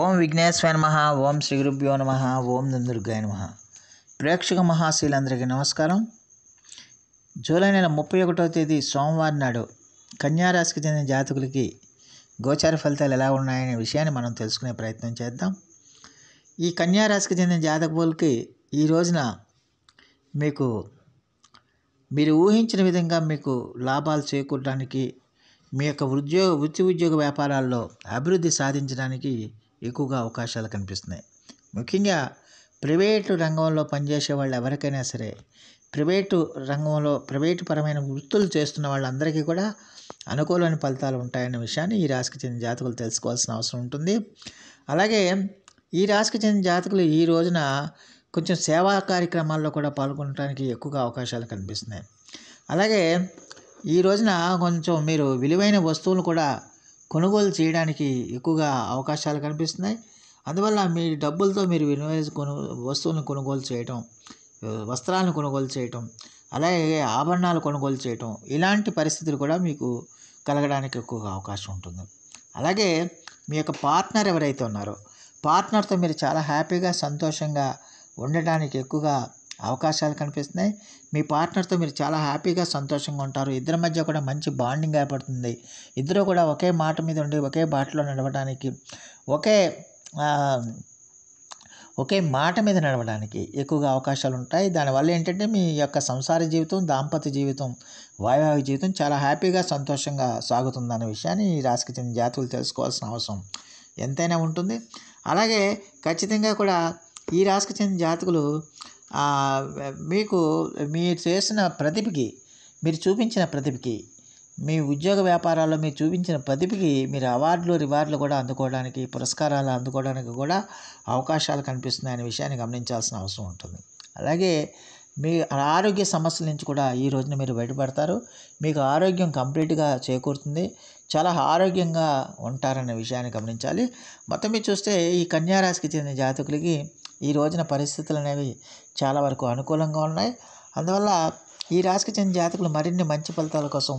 ఓం విఘ్నేశ్వర నమ ఓం శ్రీ గురుభ్యో నమ ఓం నందుర్గాయ నమ ప్రేక్షక మహాశీలందరికీ నమస్కారం జూలై నెల ముప్పై ఒకటో తేదీ సోమవారం నాడు కన్యారాశికి చెందిన జాతకులకి గోచార ఫలితాలు ఎలా ఉన్నాయనే విషయాన్ని మనం తెలుసుకునే ప్రయత్నం చేద్దాం ఈ కన్యారాశికి చెందిన జాతకులకి ఈ రోజున మీకు మీరు ఊహించిన విధంగా మీకు లాభాలు చేకూరడానికి మీ యొక్క ఉద్యోగ వృత్తి ఉద్యోగ వ్యాపారాల్లో అభివృద్ధి సాధించడానికి ఎక్కువగా అవకాశాలు కనిపిస్తున్నాయి ముఖ్యంగా ప్రైవేటు రంగంలో పనిచేసే వాళ్ళు ఎవరికైనా సరే ప్రైవేటు రంగంలో ప్రైవేటు పరమైన వృత్తులు చేస్తున్న వాళ్ళందరికీ కూడా అనుకూలమైన ఫలితాలు ఉంటాయన్న విషయాన్ని ఈ రాశికి చెందిన జాతకులు తెలుసుకోవాల్సిన అవసరం ఉంటుంది అలాగే ఈ రాశికి చెందిన జాతకులు ఈ రోజున కొంచెం సేవా కార్యక్రమాల్లో కూడా పాల్గొనడానికి ఎక్కువగా అవకాశాలు కనిపిస్తున్నాయి అలాగే ఈ రోజున కొంచెం మీరు విలువైన వస్తువులు కూడా కొనుగోలు చేయడానికి ఎక్కువగా అవకాశాలు కనిపిస్తున్నాయి అందువల్ల మీ డబ్బులతో మీరు వినియోగ కొను వస్తువులను కొనుగోలు చేయటం వస్త్రాలను కొనుగోలు చేయటం అలాగే ఆభరణాలు కొనుగోలు చేయటం ఇలాంటి పరిస్థితులు కూడా మీకు కలగడానికి ఎక్కువగా అవకాశం ఉంటుంది అలాగే మీ యొక్క పార్ట్నర్ ఎవరైతే ఉన్నారో పార్ట్నర్తో మీరు చాలా హ్యాపీగా సంతోషంగా ఉండటానికి ఎక్కువగా అవకాశాలు కనిపిస్తున్నాయి మీ పార్ట్నర్తో మీరు చాలా హ్యాపీగా సంతోషంగా ఉంటారు ఇద్దరి మధ్య కూడా మంచి బాండింగ్ ఏర్పడుతుంది ఇద్దరు కూడా ఒకే మాట మీద ఉండి ఒకే బాటలో నడవడానికి ఒకే ఒకే మాట మీద నడవడానికి ఎక్కువగా అవకాశాలు ఉంటాయి దానివల్ల ఏంటంటే మీ యొక్క సంసార జీవితం దాంపత్య జీవితం వైవాహిక జీవితం చాలా హ్యాపీగా సంతోషంగా సాగుతుంది అనే విషయాన్ని ఈ రాశికి చెందిన జాతులు తెలుసుకోవాల్సిన అవసరం ఎంతైనా ఉంటుంది అలాగే ఖచ్చితంగా కూడా ఈ రాశికి చెందిన జాతకులు మీకు మీరు చేసిన ప్రతిభకి మీరు చూపించిన ప్రతిభకి మీ ఉద్యోగ వ్యాపారాల్లో మీరు చూపించిన ప్రతిభకి మీరు అవార్డులు రివార్డులు కూడా అందుకోవడానికి పురస్కారాలు అందుకోవడానికి కూడా అవకాశాలు కనిపిస్తున్నాయనే విషయాన్ని గమనించాల్సిన అవసరం ఉంటుంది అలాగే మీ ఆరోగ్య సమస్యల నుంచి కూడా ఈ రోజున మీరు బయటపడతారు మీకు ఆరోగ్యం కంప్లీట్గా చేకూరుతుంది చాలా ఆరోగ్యంగా ఉంటారనే విషయాన్ని గమనించాలి మొత్తం మీద చూస్తే ఈ కన్యారాశికి చెందిన జాతకులకి ఈ రోజున పరిస్థితులు అనేవి చాలా వరకు అనుకూలంగా ఉన్నాయి అందువల్ల ఈ రాశికి చెందిన జాతకులు మరిన్ని మంచి ఫలితాల కోసం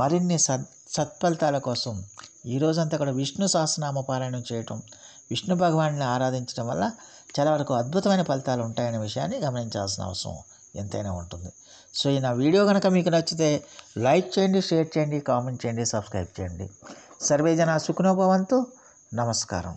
మరిన్ని సత్ సత్ఫలితాల కోసం ఈ రోజంతా కూడా విష్ణు సహస్రనామ పారాయణం చేయటం విష్ణు భగవాన్ని ఆరాధించడం వల్ల చాలా వరకు అద్భుతమైన ఫలితాలు ఉంటాయనే విషయాన్ని గమనించాల్సిన అవసరం ఎంతైనా ఉంటుంది సో ఈ నా వీడియో కనుక మీకు నచ్చితే లైక్ చేయండి షేర్ చేయండి కామెంట్ చేయండి సబ్స్క్రైబ్ చేయండి సర్వేజన సుఖనోభవంతు నమస్కారం